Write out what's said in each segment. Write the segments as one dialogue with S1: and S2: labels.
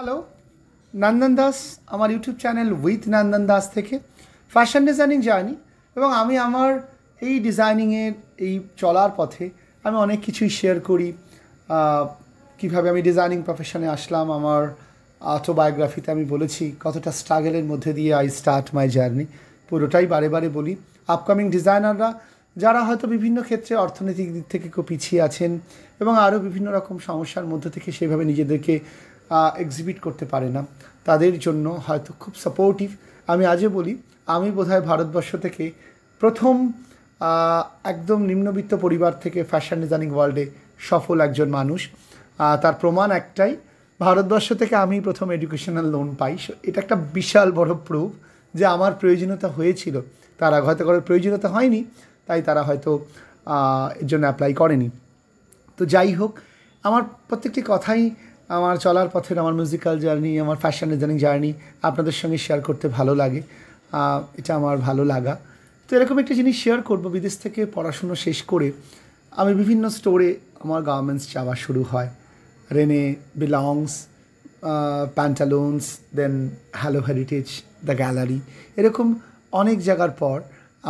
S1: hello Nandan Das আমার YouTube channel with Nandan Das থেকে fashion designing journey এবং আমি আমার এই ডিজাইনিংয়ের এই চলার পথে আমি অনেক কিছুই শেয়ার করি কিভাবে আমি ডিজাইনিং প্রফেশনে আসলাম আমার অটোবায়োগ্রাফিতে আমি বলেছি কতটা স্ট্রাগলের মধ্যে দিয়ে আই স্টার্ট মাই জার্নি পুরোটাই বারে বারে বলি আপকামিং ডিজাইনাররা যারা হয়তো বিভিন্ন ক্ষেত্রে অর্থনৈতিক দিক থেকে খুব পিছিয়ে আছেন এবং আরও বিভিন্ন রকম সমস্যার মধ্যে থেকে সেভাবে নিজেদেরকে এক্সিবিট করতে পারে না তাদের জন্য হয়তো খুব সাপোর্টিভ আমি আজও বলি আমি বোধহয় ভারতবর্ষ থেকে প্রথম একদম নিম্নবিত্ত পরিবার থেকে ফ্যাশন ডিজাইনিং ওয়ার্ল্ডে সফল একজন মানুষ তার প্রমাণ একটাই ভারতবর্ষ থেকে আমি প্রথম এডুকেশনাল লোন পাই এটা একটা বিশাল বড় প্রুফ যে আমার প্রয়োজনীয়তা হয়েছিল তারা হয়তো করার প্রয়োজনীয়তা হয়নি তাই তারা হয়তো এর জন্য অ্যাপ্লাই করেনি তো যাই হোক আমার প্রত্যেকটি কথাই আমার চলার পথের আমার মিউজিক্যাল জার্নি আমার ফ্যাশন ডিজাইনিং জার্নি আপনাদের সঙ্গে শেয়ার করতে ভালো লাগে এটা আমার ভালো লাগা তো এরকম একটা জিনিস শেয়ার করব বিদেশ থেকে পড়াশুনো শেষ করে আমি বিভিন্ন স্টোরে আমার গার্মেন্টস যাওয়া শুরু হয় রেনে belongs Pantaloons then hello heritage the gallery এরকম অনেক জায়গার পর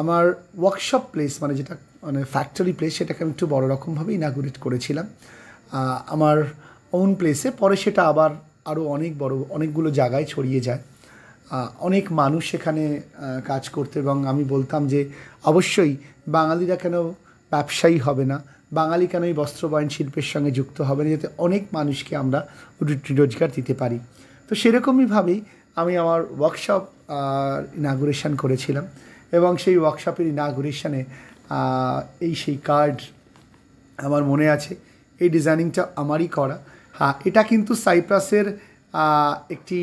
S1: আমার ওয়ার্কশপ প্লেস মানে যেটা মানে ফ্যাক্টরি প্লেস সেটাকে আমি একটু বড় রকমভাবে ইনাগুরেট করেছিলাম আমার ওন প্লেসে পরে সেটা আবার আরও অনেক বড় অনেকগুলো জায়গায় ছড়িয়ে যায় অনেক মানুষ সেখানে কাজ করতে এবং আমি বলতাম যে অবশ্যই বাঙালিরা কেন ব্যবসায়ী হবে না বাঙালি কেন এই বস্ত্রবয়ন শিল্পের সঙ্গে যুক্ত হবে না যাতে অনেক মানুষকে আমরা রোজগার দিতে পারি তো সেরকমইভাবেই আমি আমার ওয়ার্কশপ ইনাগুরেশান করেছিলাম এবং সেই ওয়ার্কশপের ইনাগুরেশানে এই সেই কার্ড আমার মনে আছে এই ডিজাইনিংটা আমারই করা হ্যাঁ এটা কিন্তু সাইপ্রাসের একটি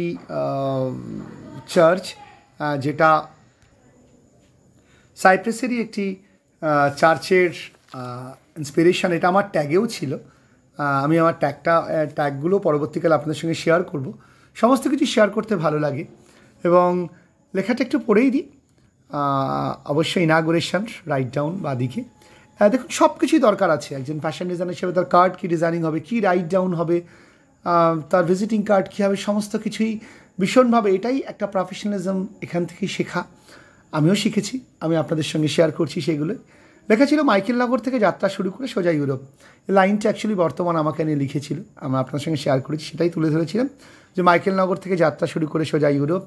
S1: চার্চ যেটা সাইপ্রাসেরই একটি চার্চের ইন্সপিরেশন এটা আমার ট্যাগেও ছিল আমি আমার ট্যাগটা ট্যাগগুলো পরবর্তীকালে আপনাদের সঙ্গে শেয়ার করব সমস্ত কিছু শেয়ার করতে ভালো লাগে এবং লেখাটা একটু পড়েই দিই অবশ্যই ইনাগোরেশন রাইট ডাউন বা দিকে হ্যাঁ, দেখুন সব কিছুই দরকার আছে একজন ফ্যাশন ডিজাইনার হিসেবে তার কার্ড কী ডিজাইনিং হবে কী রাইট ডাউন হবে তার ভিজিটিং কার্ড কী হবে সমস্ত কিছুই ভীষণভাবে এটাই একটা প্রফেশনালিজম এখান থেকে শেখা আমিও শিখেছি আমি আপনাদের সঙ্গে শেয়ার করছি সেগুলো লেখা ছিল নগর থেকে যাত্রা শুরু করে সোজা ইউরোপ লাইনটা অ্যাকচুয়ালি বর্তমান আমাকে নিয়ে লিখেছিল আমি আপনার সঙ্গে শেয়ার করেছি সেটাই তুলে ধরেছিলাম যে মাইকেল নগর থেকে যাত্রা শুরু করে সোজা ইউরোপ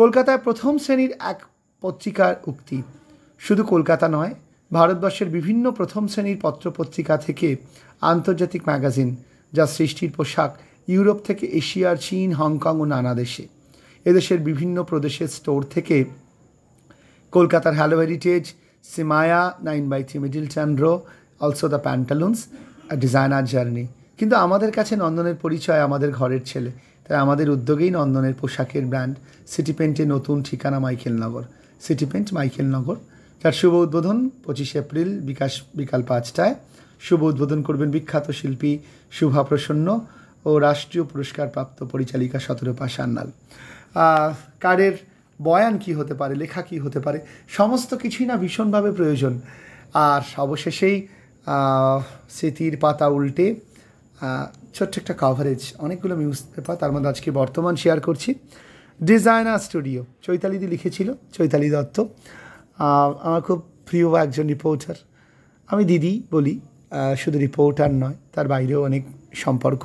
S1: কলকাতায় প্রথম শ্রেণীর এক পত্রিকার উক্তি শুধু কলকাতা নয় ভারতবর্ষের বিভিন্ন প্রথম শ্রেণীর পত্রপত্রিকা থেকে আন্তর্জাতিক ম্যাগাজিন যা সৃষ্টির পোশাক ইউরোপ থেকে এশিয়ার চীন হংকং ও নানা দেশে এদেশের বিভিন্ন প্রদেশের স্টোর থেকে কলকাতার হ্যালো হেরিটেজ সিমায়া নাইন বাই থ্রি মিডিল চ্যান্ড্রো also the Pantaloons designer journey কিন্তু আমাদের কাছে নন্দনের পরিচয় আমাদের ঘরের ছেলে তাই আমাদের উদ্যোগেই নন্দনের পোশাকের ব্র্যান্ড সিটি পেন্টে নতুন ঠিকানা মাইকেলনগর সিটি পেন্ট মাইকেলনগর তার শুভ উদ্বোধন পঁচিশে এপ্রিল বিকাশ বিকাল পাঁচটায় শুভ উদ্বোধন করবেন বিখ্যাত শিল্পী শুভা প্রসন্ন ও রাষ্ট্রীয় পুরস্কারপ্রাপ্ত পরিচালিকা সতেরোপা সান্নাল কারের বয়ান কি হতে পারে লেখা কি হতে পারে সমস্ত কিছুই না ভীষণভাবে প্রয়োজন আর অবশেষেই স্মৃতির পাতা উল্টে ছোট্ট একটা কাভারেজ অনেকগুলো নিউজ পেপার তার মধ্যে আজকে বর্তমান শেয়ার করছি ডিজাইনার স্টুডিও চৈতালিদি লিখেছিল চৈতালি দত্ত আমার খুব প্রিয় একজন রিপোর্টার আমি দিদি বলি শুধু রিপোর্টার নয় তার বাইরেও অনেক সম্পর্ক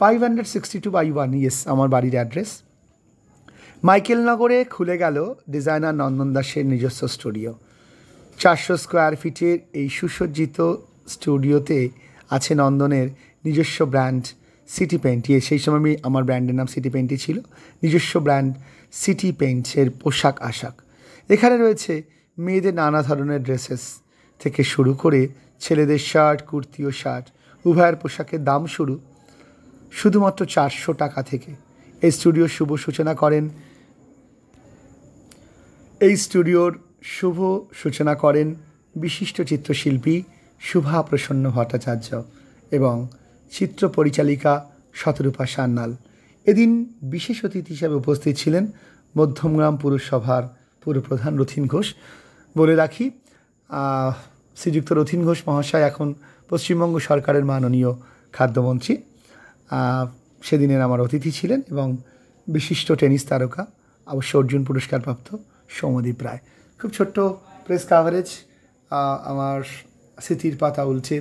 S1: five hundred sixty two by one yes আমার বাড়ির অ্যাড্রেস মাইকেলনগরে খুলে গেল ডিজাইনার নন্দন দাসের নিজস্ব স্টুডিও চারশো স্কোয়ার ফিটের এই সুসজ্জিত স্টুডিওতে আছে নন্দনের নিজস্ব ব্র্যান্ড সিটি পেন্ট ইয়ে সেই সময় আমি আমার ব্র্যান্ডের নাম সিটি পেন্টই ছিল নিজস্ব ব্র্যান্ড সিটি পেন্টসের পোশাক আশাক এখানে রয়েছে মেয়েদের নানা ধরনের ড্রেসেস থেকে শুরু করে ছেলেদের শার্ট কুর্তি ও শার্ট উভয়ের পোশাকের দাম শুরু শুধুমাত্র চারশো টাকা থেকে এই স্টুডিও শুভ সূচনা করেন এই স্টুডিওর শুভ সূচনা করেন বিশিষ্ট চিত্রশিল্পী শুভা প্রসন্ন ভট্টাচার্য এবং চিত্র পরিচালিকা শতরূপা সান্নাল এদিন বিশেষ অতিথি হিসেবে উপস্থিত ছিলেন মধ্যমগ্রাম পুরসভার পুরপ্রধান রথিন ঘোষ বলে রাখি শ্রীযুক্ত রথিন ঘোষ মহাশয় এখন পশ্চিমবঙ্গ সরকারের মাননীয় খাদ্যমন্ত্রী সেদিনের আমার অতিথি ছিলেন এবং বিশিষ্ট টেনিস তারকা অবশ্য অর্জুন পুরস্কারপ্রাপ্ত সৌমদীপ রায় খুব ছোট্ট প্রেস কাভারেজ আমার স্মৃতির পাতা উলছে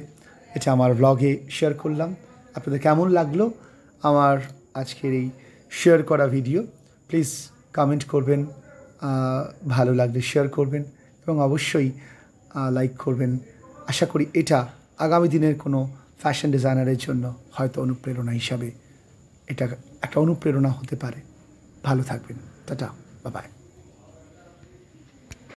S1: এটা আমার ব্লগে শেয়ার করলাম আপনাদের কেমন লাগলো আমার আজকের এই শেয়ার করা ভিডিও প্লিজ কমেন্ট করবেন ভালো লাগলে শেয়ার করবেন এবং অবশ্যই লাইক করবেন আশা করি এটা আগামী দিনের কোনো ফ্যাশন ডিজাইনারের জন্য হয়তো অনুপ্রেরণা হিসাবে এটা একটা অনুপ্রেরণা হতে পারে ভালো থাকবেন টাটা বাই